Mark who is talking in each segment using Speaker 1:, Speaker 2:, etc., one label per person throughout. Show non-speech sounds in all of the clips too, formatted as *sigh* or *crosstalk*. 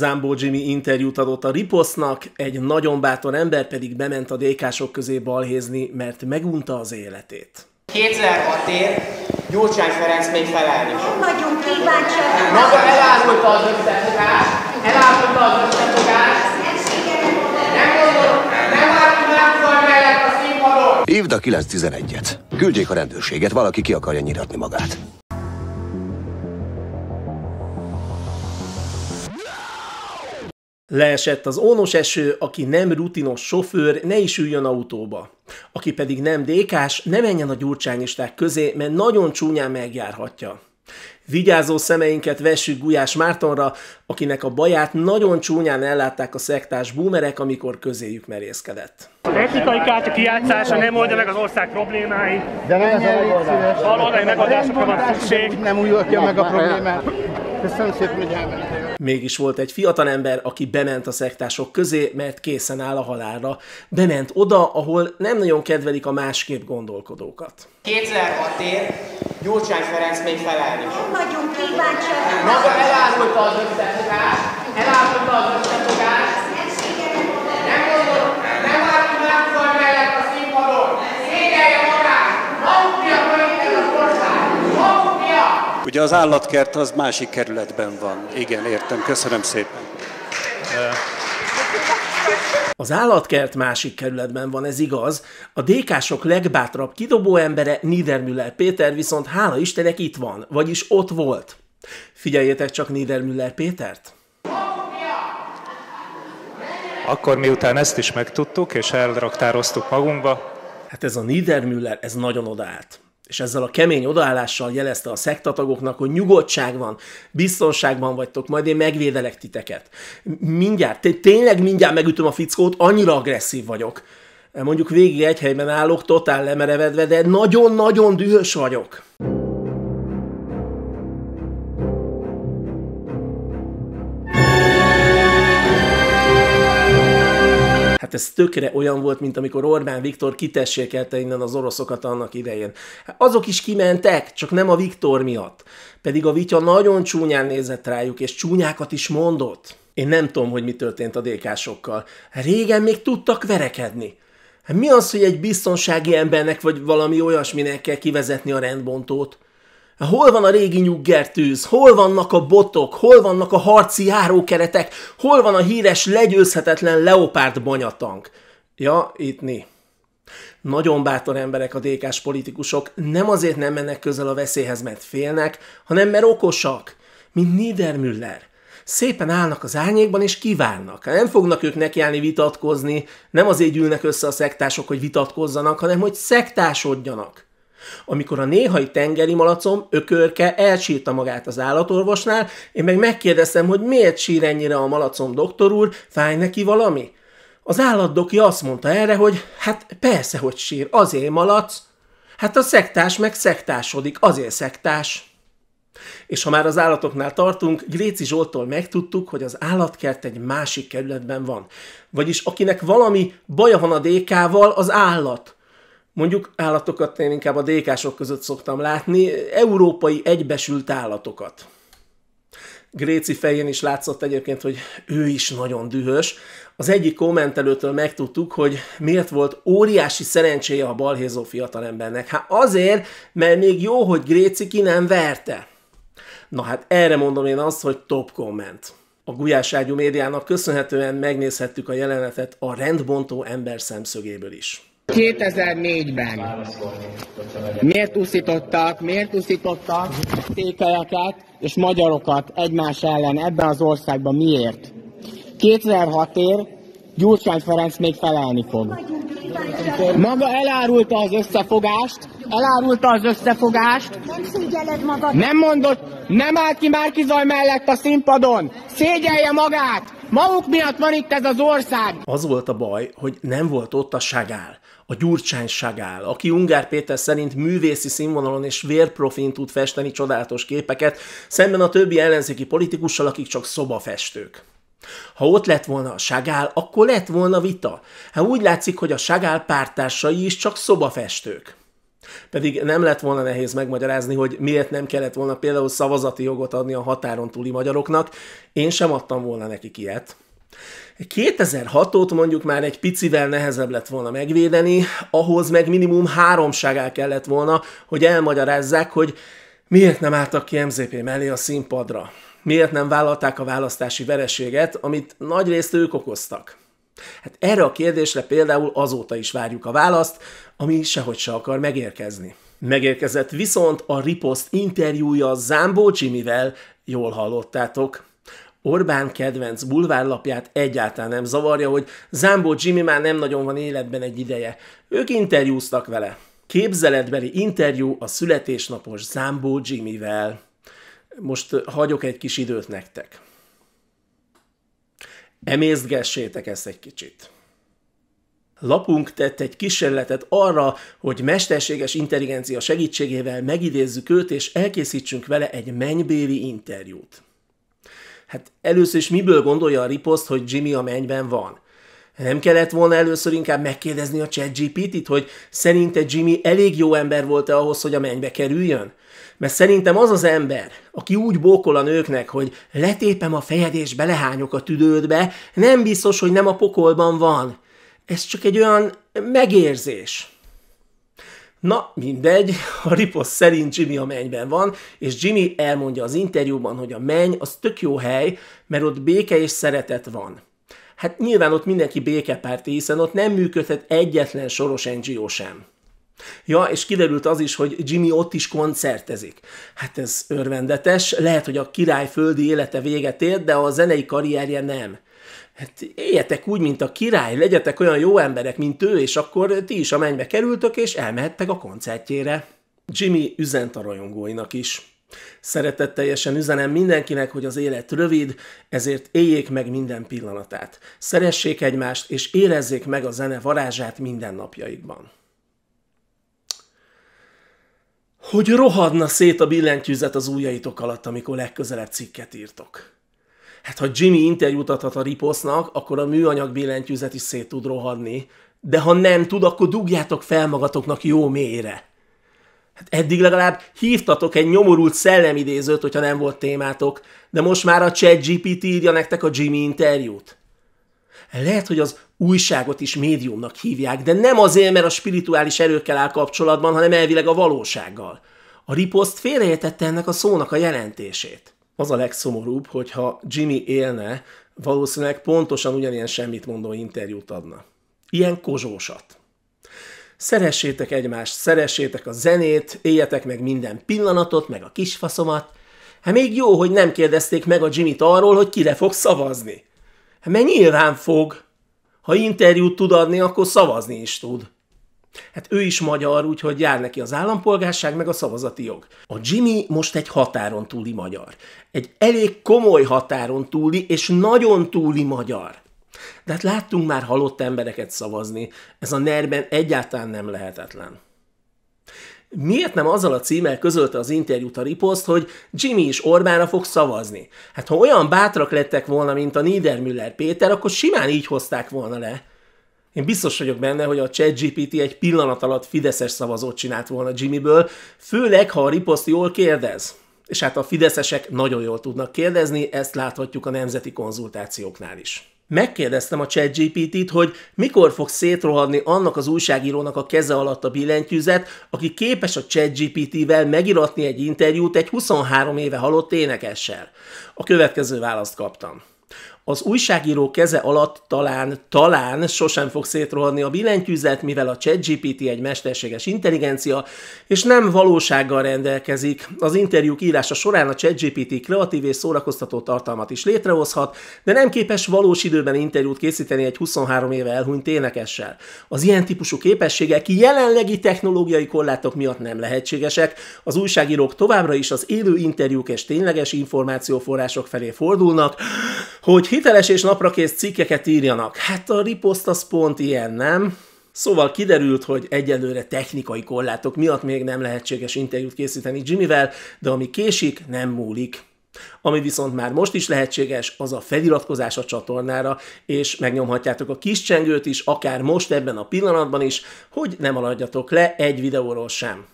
Speaker 1: Zambó Jimmy interjút adott a Riposznak, egy nagyon bátor ember pedig bement a DK-sok közé balhézni, mert megunta az életét. 2006 ér, Gyurcsány Ferenc még felelni Nagyon kíváncsi. Maga elárulta az összefogást, elárulta az összefogást. Nem gondolom, nem a színpadon. Hívd a 911-et. Küldjék a rendőrséget, valaki ki akarja nyilatni magát. Leesett az ónos eső, aki nem rutinos sofőr, ne is üljön autóba. Aki pedig nem dékás, ne menjen a gyurcsányisták közé, mert nagyon csúnyán megjárhatja. Vigyázó szemeinket vessük Gulyás Mártonra, akinek a baját nagyon csúnyán ellátták a szektás búmerek, amikor közéjük merészkedett technikai kártya kiátszása nem oldja meg az ország problémáit. De nem ez a megoldás. Valódi megoldásokra van szükség. Nem úgy oldja meg a problémát. Köszönöm szépen, hogy Mégis volt egy fiatal ember, aki bement a szektások közé, mert készen áll a halálra. Bement oda, ahol nem nagyon kedvelik a másképp gondolkodókat. 2006 ér, Gyurcsány Ferenc még felelni. Én vagyunk kíváncsiak. Maga elárulta az összefogás, elárulta az összefogás, Ugye az állatkert az másik kerületben van. Igen, értem. Köszönöm szépen. Az állatkert másik kerületben van, ez igaz. A DK-sok legbátrabb kidobó embere Niedermüller Péter viszont hála Istenek itt van, vagyis ott volt. Figyeljétek csak Niedermüller Pétert! Akkor miután ezt is megtudtuk, és elraktároztuk magunkba, Hát ez a Niedermüller, ez nagyon odaállt és ezzel a kemény odaállással jelezte a szektatagoknak, hogy nyugodtság van, biztonságban vagytok, majd én megvédelek titeket. Mindjárt, tényleg mindjárt megütöm a fickót, annyira agresszív vagyok. Mondjuk végig egy helyben állok, totál lemerevedve, de nagyon-nagyon dühös vagyok. Hát ez tökre olyan volt, mint amikor Orbán Viktor kitessékelte innen az oroszokat annak idején. Hát azok is kimentek, csak nem a Viktor miatt. Pedig a Vitya nagyon csúnyán nézett rájuk, és csúnyákat is mondott. Én nem tudom, hogy mi történt a DK-sokkal. Régen még tudtak verekedni. Hát mi az, hogy egy biztonsági embernek vagy valami olyasminek kell kivezetni a rendbontót? Hol van a régi nyuggertűz? Hol vannak a botok? Hol vannak a harci járókeretek? Hol van a híres, legyőzhetetlen leopárd banyatank? Ja, itt ni. Nagyon bátor emberek a dk politikusok, nem azért nem mennek közel a veszélyhez, mert félnek, hanem mert okosak, mint Niedermüller. Szépen állnak az árnyékban és kivárnak. Nem fognak ők nekiállni vitatkozni, nem azért gyűlnek össze a szektások, hogy vitatkozzanak, hanem hogy szektásodjanak. Amikor a néhai tengeri malacom ökörke elsírta magát az állatorvosnál, én meg megkérdeztem, hogy miért sír ennyire a malacom doktor úr, fáj neki valami? Az állatdoki azt mondta erre, hogy hát persze, hogy sír, azért malac. Hát a szektás meg szektásodik, azért szektás. És ha már az állatoknál tartunk, Gréci Zsoltól megtudtuk, hogy az állatkert egy másik kerületben van. Vagyis akinek valami baja van a DK-val, az állat. Mondjuk állatokat én inkább a dékások között szoktam látni, európai egybesült állatokat. Gréci fején is látszott egyébként, hogy ő is nagyon dühös. Az egyik kommentelőtől megtudtuk, hogy miért volt óriási szerencséje a balhézó fiatalembernek. Hát azért, mert még jó, hogy Gréci ki nem verte. Na hát erre mondom én azt, hogy top komment. A Gulyás Ágyú médiának köszönhetően megnézhettük a jelenetet a rendbontó ember szemszögéből is. 2004-ben miért uszítottak, miért uszítottak székelyeket és magyarokat egymás ellen ebben az országban, miért? 2006 ér Gyurcsány Ferenc még felelni fog. Maga elárulta az összefogást, elárulta az összefogást. Nem magad. Nem mondott, nem állt ki Márki Zaj mellett a színpadon. Szégyelje magát! Maguk miatt van itt ez az ország! Az volt a baj, hogy nem volt ott a ságál a Gyurcsány Sagál, aki Ungár Péter szerint művészi színvonalon és vérprofin tud festeni csodálatos képeket, szemben a többi ellenzéki politikussal, akik csak szobafestők. Ha ott lett volna a Sagál, akkor lett volna vita. Hát úgy látszik, hogy a Sagál pártársai is csak szobafestők. Pedig nem lett volna nehéz megmagyarázni, hogy miért nem kellett volna például szavazati jogot adni a határon túli magyaroknak. Én sem adtam volna nekik ilyet. 2006-ot mondjuk már egy picivel nehezebb lett volna megvédeni, ahhoz meg minimum háromságá kellett volna, hogy elmagyarázzák, hogy miért nem álltak ki MZP mellé a színpadra. Miért nem vállalták a választási vereséget, amit nagyrészt ők okoztak? Hát erre a kérdésre például azóta is várjuk a választ, ami sehogy se akar megérkezni. Megérkezett viszont a Ripost interjúja Zámbó Jimmyvel, jól hallottátok, Orbán kedvenc bulvárlapját egyáltalán nem zavarja, hogy Zámbó Jimmy már nem nagyon van életben egy ideje. Ők interjúztak vele. Képzeletbeli interjú a születésnapos Zámbó Jimmyvel. Most eh, hagyok egy kis időt nektek. Emészgessétek ezt egy kicsit. Lapunk tett egy kísérletet arra, hogy mesterséges intelligencia segítségével megidézzük őt, és elkészítsünk vele egy mennybéli interjút. Hát először is miből gondolja a riposzt, hogy Jimmy a mennyben van? Nem kellett volna először inkább megkérdezni a chat GPT-t, hogy szerinte Jimmy elég jó ember volt-e ahhoz, hogy a mennybe kerüljön? Mert szerintem az az ember, aki úgy bókol a nőknek, hogy letépem a fejed és belehányok a tüdődbe, nem biztos, hogy nem a pokolban van. Ez csak egy olyan megérzés. Na, mindegy, *laughs* a riposz szerint Jimmy a mennyben van, és Jimmy elmondja az interjúban, hogy a menny az tök jó hely, mert ott béke és szeretet van. Hát nyilván ott mindenki békepárti, hiszen ott nem működhet egyetlen soros NGO sem. Ja, és kiderült az is, hogy Jimmy ott is koncertezik. Hát ez örvendetes, lehet, hogy a király földi élete véget ért, de a zenei karrierje nem hát éljetek úgy, mint a király, legyetek olyan jó emberek, mint ő, és akkor ti is a mennybe kerültök, és elmehettek a koncertjére. Jimmy üzent a rajongóinak is. Szeretetteljesen üzenem mindenkinek, hogy az élet rövid, ezért éljék meg minden pillanatát. Szeressék egymást, és érezzék meg a zene varázsát mindennapjaikban. Hogy rohadna szét a billentyűzet az ujjaitok alatt, amikor legközelebb cikket írtok hát ha Jimmy interjút adhat a riposznak, akkor a műanyag billentyűzet is szét tud rohadni. De ha nem tud, akkor dugjátok fel magatoknak jó mélyre. Hát eddig legalább hívtatok egy nyomorult szellemidézőt, hogyha nem volt témátok, de most már a chat GPT írja nektek a Jimmy interjút. Lehet, hogy az újságot is médiumnak hívják, de nem azért, mert a spirituális erőkkel áll kapcsolatban, hanem elvileg a valósággal. A riposzt félreértette ennek a szónak a jelentését az a legszomorúbb, hogyha Jimmy élne, valószínűleg pontosan ugyanilyen semmit mondó interjút adna. Ilyen kozsósat. Szeressétek egymást, szeressétek a zenét, éljetek meg minden pillanatot, meg a kisfaszomat. Hát még jó, hogy nem kérdezték meg a Jimmy-t arról, hogy kire fog szavazni. Hát mert nyilván fog. Ha interjút tud adni, akkor szavazni is tud. Hát ő is magyar, úgyhogy jár neki az állampolgárság, meg a szavazati jog. A Jimmy most egy határon túli magyar. Egy elég komoly határon túli, és nagyon túli magyar. De hát láttunk már halott embereket szavazni, ez a nerben egyáltalán nem lehetetlen. Miért nem azzal a címmel közölte az interjút a riposzt, hogy Jimmy is Orbánra fog szavazni? Hát ha olyan bátrak lettek volna, mint a Niedermüller Péter, akkor simán így hozták volna le. Én biztos vagyok benne, hogy a ChatGPT egy pillanat alatt Fideszes szavazót csinált volna Jimmyből, főleg, ha a riposzt jól kérdez. És hát a fideszesek nagyon jól tudnak kérdezni, ezt láthatjuk a nemzeti konzultációknál is. Megkérdeztem a ChatGPT-t, hogy mikor fog szétrohadni annak az újságírónak a keze alatt a billentyűzet, aki képes a ChatGPT-vel megiratni egy interjút egy 23 éve halott énekessel. A következő választ kaptam az újságíró keze alatt talán, talán sosem fog szétrohadni a billentyűzet, mivel a ChatGPT egy mesterséges intelligencia, és nem valósággal rendelkezik. Az interjúk írása során a ChatGPT kreatív és szórakoztató tartalmat is létrehozhat, de nem képes valós időben interjút készíteni egy 23 éve elhunyt énekessel. Az ilyen típusú képességek jelenlegi technológiai korlátok miatt nem lehetségesek, az újságírók továbbra is az élő interjúk és tényleges információforrások felé fordulnak, hogy hiteles és naprakész cikkeket írjanak. Hát a riposzt az pont ilyen, nem? Szóval kiderült, hogy egyelőre technikai korlátok miatt még nem lehetséges interjút készíteni Jimmyvel, de ami késik, nem múlik. Ami viszont már most is lehetséges, az a feliratkozás a csatornára, és megnyomhatjátok a kis csengőt is, akár most ebben a pillanatban is, hogy ne maradjatok le egy videóról sem.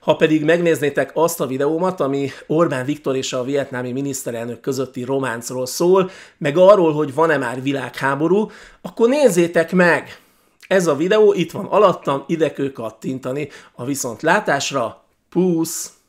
Speaker 1: Ha pedig megnéznétek azt a videómat, ami Orbán Viktor és a vietnámi miniszterelnök közötti románcról szól, meg arról, hogy van-e már világháború, akkor nézzétek meg! Ez a videó itt van alattam, ide kell kattintani a viszontlátásra. Pusz!